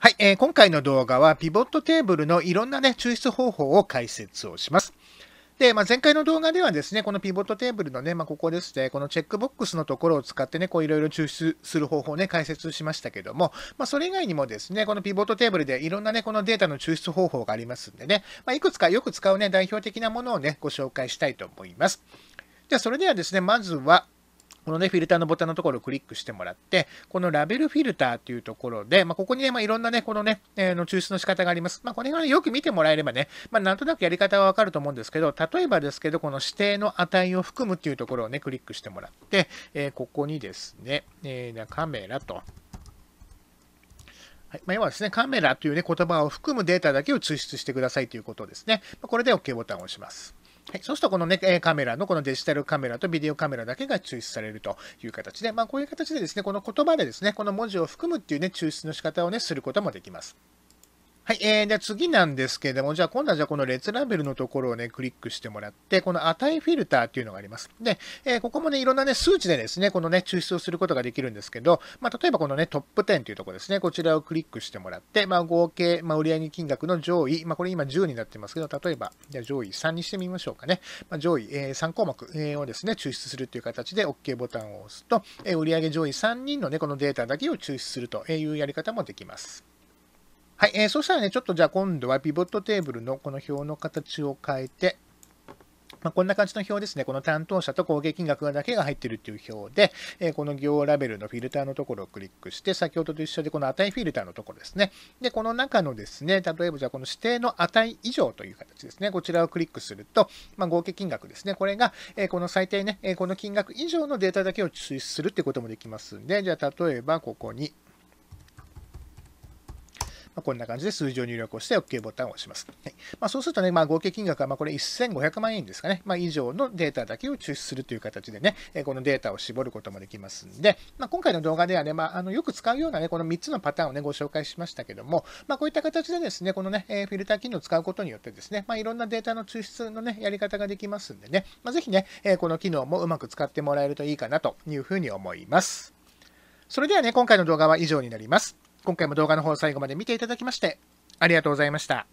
はい、えー、今回の動画はピボットテーブルのいろんなね、抽出方法を解説をします。で、まあ、前回の動画ではですね、このピボットテーブルのね、まあ、ここですね、このチェックボックスのところを使ってね、こういろいろ抽出する方法ね、解説しましたけども、まあ、それ以外にもですね、このピボットテーブルでいろんなね、このデータの抽出方法がありますんでね、まいくつかよく使うね、代表的なものをね、ご紹介したいと思います。じゃあ、それではですね、まずは、このね、フィルターのボタンのところをクリックしてもらって、このラベルフィルターっていうところで、まあ、ここにね、まあ、いろんなね、このね、えー、の抽出の仕方があります。まあ、この辺はね、よく見てもらえればね、まあ、なんとなくやり方はわかると思うんですけど、例えばですけど、この指定の値を含むっていうところをね、クリックしてもらって、えー、ここにですね、えー、カメラと、はいまあ、要はですね、カメラという、ね、言葉を含むデータだけを抽出してくださいということですね。これで OK ボタンを押します。はい、そうすると、このね、カメラの、このデジタルカメラとビデオカメラだけが抽出されるという形で、まあ、こういう形でですね、この言葉でですね、この文字を含むっていうね、抽出の仕方をね、することもできます。はい、えー、じゃあ次なんですけれども、じゃあ今度はじゃあこの列ラベルのところをね、クリックしてもらって、この値フィルターっていうのがあります。で、えー、ここもね、いろんなね、数値でですね、このね、抽出をすることができるんですけど、まあ、例えばこのね、トップ10というところですね、こちらをクリックしてもらって、まあ、合計、まあ、売上金額の上位、まあ、これ今10になってますけど、例えば、じゃあ上位3にしてみましょうかね。まあ、上位、えー、3項目、をですね、抽出するという形で OK ボタンを押すと、えー、売上上位3人のね、このデータだけを抽出するというやり方もできます。はい、えー、そしたらね、ちょっとじゃあ今度はピボットテーブルのこの表の形を変えて、まあ、こんな感じの表ですね。この担当者と攻撃金額だけが入ってるっていう表で、えー、この行ラベルのフィルターのところをクリックして、先ほどと一緒でこの値フィルターのところですね。で、この中のですね、例えばじゃあこの指定の値以上という形ですね。こちらをクリックすると、まあ、合計金額ですね。これが、えー、この最低ね、えー、この金額以上のデータだけを抽出するってこともできますんで、じゃあ例えばここに、まあ、こんな感じで数字を入力をして OK ボタンを押します。はいまあ、そうするとね、まあ、合計金額はまこれ1500万円ですかね、ま以上のデータだけを抽出するという形でね、このデータを絞ることもできますんで、ま今回の動画ではね、まあ、のよく使うようなね、この3つのパターンをね、ご紹介しましたけども、まこういった形でですね、このね、フィルター機能を使うことによってですね、まいろんなデータの抽出のね、やり方ができますんでね、まあ、ぜひね、この機能もうまく使ってもらえるといいかなというふうに思います。それではね、今回の動画は以上になります。今回も動画の方最後まで見ていただきまして、ありがとうございました。